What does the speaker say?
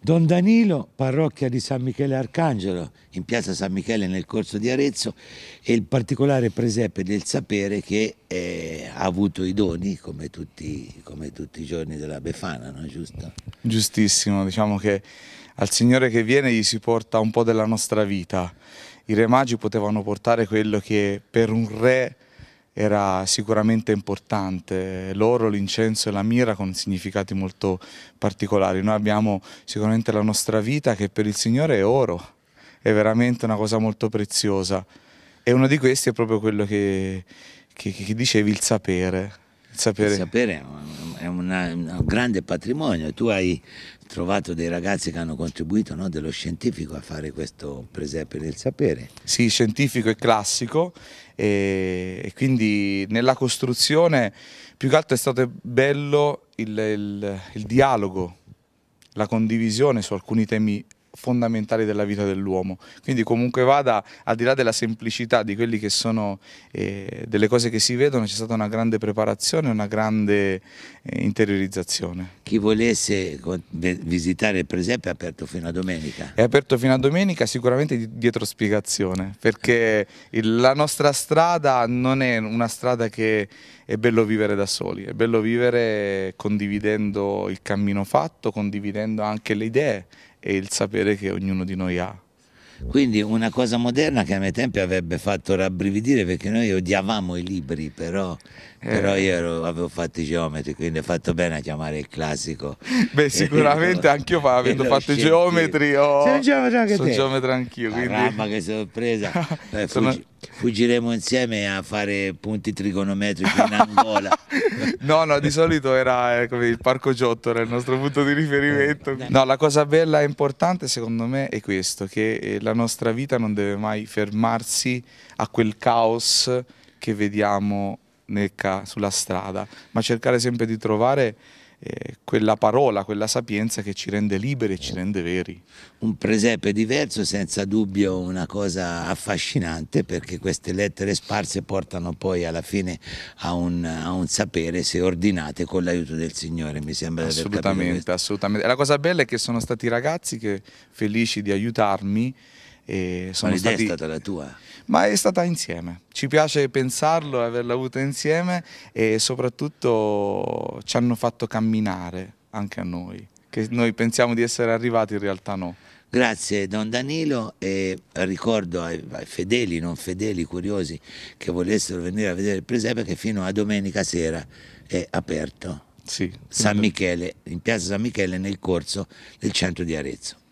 Don Danilo, parrocchia di San Michele Arcangelo, in piazza San Michele nel corso di Arezzo, e il particolare presepe del sapere che eh, ha avuto i doni, come tutti, come tutti i giorni della Befana, no? giusto? Giustissimo, diciamo che al Signore che viene gli si porta un po' della nostra vita. I re magi potevano portare quello che per un re era sicuramente importante. L'oro, l'incenso e la mira con significati molto particolari. Noi abbiamo sicuramente la nostra vita che per il Signore è oro, è veramente una cosa molto preziosa. E uno di questi è proprio quello che, che, che dicevi, il sapere sapere. Il sapere è un grande patrimonio. Tu hai trovato dei ragazzi che hanno contribuito no, dello scientifico a fare questo presepe del sapere. Sì, scientifico e classico e, e quindi nella costruzione più che altro è stato bello il, il, il dialogo, la condivisione su alcuni temi fondamentali della vita dell'uomo. Quindi comunque vada, al di là della semplicità di quelli che sono eh, delle cose che si vedono, c'è stata una grande preparazione, una grande eh, interiorizzazione. Chi volesse visitare il presepe è aperto fino a domenica? È aperto fino a domenica sicuramente dietro spiegazione, perché il, la nostra strada non è una strada che è bello vivere da soli, è bello vivere condividendo il cammino fatto, condividendo anche le idee e il sapere che ognuno di noi ha. Quindi una cosa moderna che a miei tempi avrebbe fatto rabbrividire perché noi odiavamo i libri, però, eh. però io ero, avevo fatto i geometri, quindi ho fatto bene a chiamare il classico. Beh, sicuramente anch'io avendo fatto i geometri, oh, sono geometra anche sono te. geometra anch'io. Quindi... Mamma che sorpresa! Beh, sono fuggiremo insieme a fare punti trigonometrici in Angola. no, no, di solito era eh, il parco Giotto, era il nostro punto di riferimento. Eh, no, la cosa bella e importante secondo me è questo, che eh, la nostra vita non deve mai fermarsi a quel caos che vediamo sulla strada, ma cercare sempre di trovare eh, quella parola, quella sapienza che ci rende liberi e ci rende veri. Un presepe diverso, senza dubbio una cosa affascinante perché queste lettere sparse portano poi alla fine a un, a un sapere se ordinate con l'aiuto del Signore, mi sembra Assolutamente, assolutamente. La cosa bella è che sono stati ragazzi che felici di aiutarmi e sono Ma stati... è stata la tua? Ma è stata insieme, ci piace pensarlo averla avuta insieme e soprattutto ci hanno fatto camminare anche a noi, che noi pensiamo di essere arrivati in realtà no. Grazie Don Danilo e ricordo ai, ai, fedeli, non fedeli, curiosi che volessero venire a vedere il presepe che fino a domenica sera è aperto. Sì. San Michele, in piazza San Michele nel corso del centro di Arezzo.